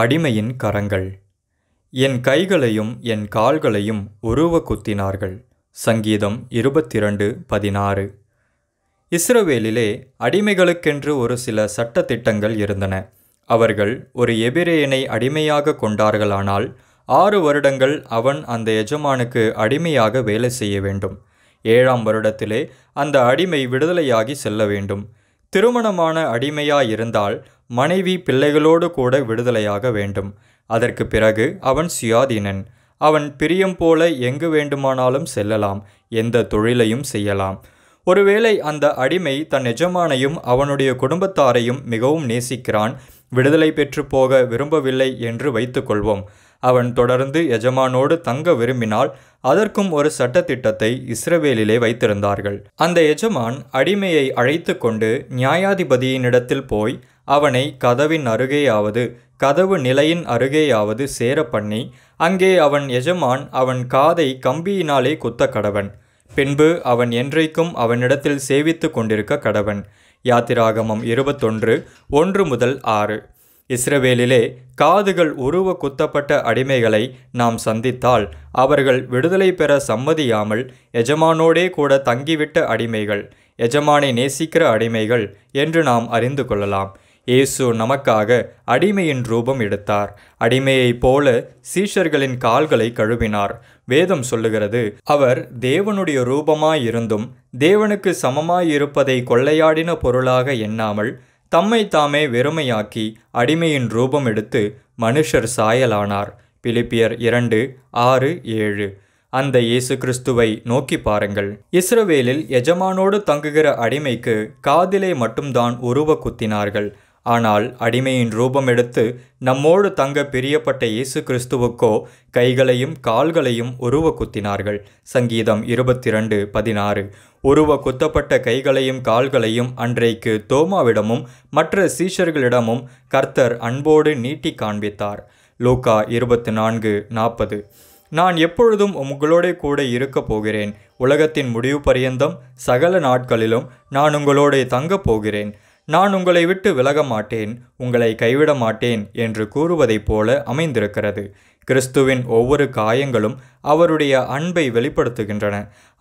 அடிமையின் கரங்கள் என் கைகளையும் என் கால்களையும் உருவ குத்தினார்கள் சங்கீதம் இருபத்திரண்டு பதினாறு இஸ்ரவேலிலே அடிமைகளுக்கென்று ஒரு சில சட்ட திட்டங்கள் இருந்தன அவர்கள் ஒரு எபிரேயனை அடிமையாக கொண்டார்களானால் ஆறு வருடங்கள் அவன் அந்த எஜமானுக்கு அடிமையாக வேலை செய்ய வேண்டும் ஏழாம் வருடத்திலே அந்த அடிமை விடுதலையாகி செல்ல வேண்டும் திருமணமான அடிமையாயிருந்தால் மனைவி பிள்ளைகளோடு கூட விடுதலையாக வேண்டும் அதற்கு பிறகு அவன் சுயாதீனன் அவன் பிரியம் போல எங்கு வேண்டுமானாலும் செல்லலாம் எந்த தொழிலையும் செய்யலாம் ஒருவேளை அந்த அடிமை தன் எஜமானையும் அவனுடைய குடும்பத்தாரையும் மிகவும் நேசிக்கிறான் விடுதலை பெற்று போக விரும்பவில்லை என்று வைத்துக்கொள்வோம் அவன் தொடர்ந்து எஜமானோடு தங்க விரும்பினால் அதற்கும் ஒரு சட்டத்திட்டத்தை இஸ்ரவேலிலே வைத்திருந்தார்கள் அந்த எஜமான் அடிமையை அழைத்து கொண்டு நியாயாதிபதியினிடத்தில் போய் அவனை கதவின் அருகேயாவது கதவு நிலையின் அருகேயாவது சேர பண்ணி அங்கே அவன் எஜமான் அவன் காதை கம்பியினாலே குத்த கடவன் பின்பு அவன் என்றைக்கும் அவனிடத்தில் சேவித்து கொண்டிருக்க கடவன் யாத்திராகமம் இருபத்தொன்று ஒன்று முதல் ஆறு இஸ்ரவேலிலே காதுகள் உருவ குத்தப்பட்ட அடிமைகளை நாம் சந்தித்தால் அவர்கள் விடுதலை பெற சம்மதியாமல் எஜமானோடே கூட தங்கிவிட்ட அடிமைகள் எஜமானை நேசிக்கிற அடிமைகள் என்று நாம் அறிந்து கொள்ளலாம் இயேசு நமக்காக அடிமையின் ரூபம் எடுத்தார் அடிமையைப் போல சீஷர்களின் கால்களை கழுவினார் வேதம் சொல்லுகிறது அவர் தேவனுடைய ரூபமாயிருந்தும் தேவனுக்கு சமமாயிருப்பதை கொள்ளையாடின பொருளாக எண்ணாமல் தம்மை தாமே வெறுமையாக்கி அடிமையின் ரூபம் எடுத்து மனுஷர் சாயலானார் பிலிப்பியர் இரண்டு ஆறு ஏழு அந்த இயேசு கிறிஸ்துவை நோக்கி பாருங்கள் இஸ்ரவேலில் எஜமானோடு தங்குகிற அடிமைக்கு காதிலே மட்டும்தான் உருவ குத்தினார்கள் ஆனால் அடிமையின் ரூபம் எடுத்து நம்மோடு தங்க பிரியப்பட்ட இயேசு கிறிஸ்துவுக்கோ கைகளையும் கால்களையும் உருவ குத்தினார்கள் சங்கீதம் இருபத்தி ரெண்டு பதினாறு உருவ குத்தப்பட்ட கைகளையும் கால்களையும் அன்றைக்கு தோமாவிடமும் மற்ற சீஷர்களிடமும் கர்த்தர் அன்போடு நீட்டி காண்பித்தார் லூக்கா இருபத்தி நான்கு நாற்பது நான் எப்பொழுதும் உங்களோட கூட இருக்கப் போகிறேன் உலகத்தின் முடிவு பரியந்தம் சகல நாட்களிலும் நான் உங்களோட தங்கப் போகிறேன் நான் உங்களை விட்டு விலக மாட்டேன் உங்களை கைவிட மாட்டேன் என்று கூறுவதைப் போல அமைந்திருக்கிறது கிறிஸ்துவின் ஒவ்வொரு காயங்களும் அவருடைய அன்பை வெளிப்படுத்துகின்றன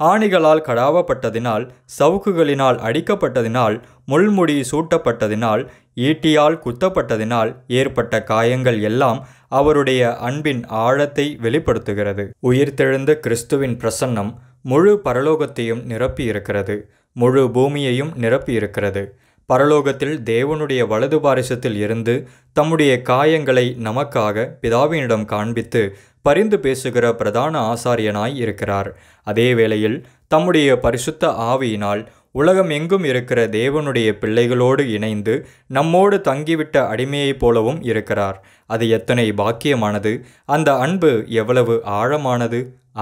ஆணிகளால் கடாவப்பட்டதினால் சவுக்குகளினால் அடிக்கப்பட்டதினால் முள்முடி சூட்டப்பட்டதினால் ஈட்டியால் குத்தப்பட்டதினால் ஏற்பட்ட காயங்கள் எல்லாம் அவருடைய அன்பின் ஆழத்தை வெளிப்படுத்துகிறது உயிர்த்தெழுந்த கிறிஸ்துவின் பிரசன்னம் முழு பரலோகத்தையும் நிரப்பியிருக்கிறது முழு பூமியையும் நிரப்பியிருக்கிறது பரலோகத்தில் தேவனுடைய வலது பாரிசத்தில் இருந்து தம்முடைய காயங்களை நமக்காக பிதாவினிடம் காண்பித்து பரிந்து பேசுகிற பிரதான ஆசாரியனாய் இருக்கிறார் அதே வேளையில் தம்முடைய பரிசுத்த ஆவியினால் உலகம் எங்கும் இருக்கிற தேவனுடைய பிள்ளைகளோடு இணைந்து நம்மோடு தங்கிவிட்ட அடிமையைப் போலவும் இருக்கிறார் அது எத்தனை பாக்கியமானது அந்த அன்பு எவ்வளவு ஆழமானது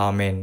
ஆமேன்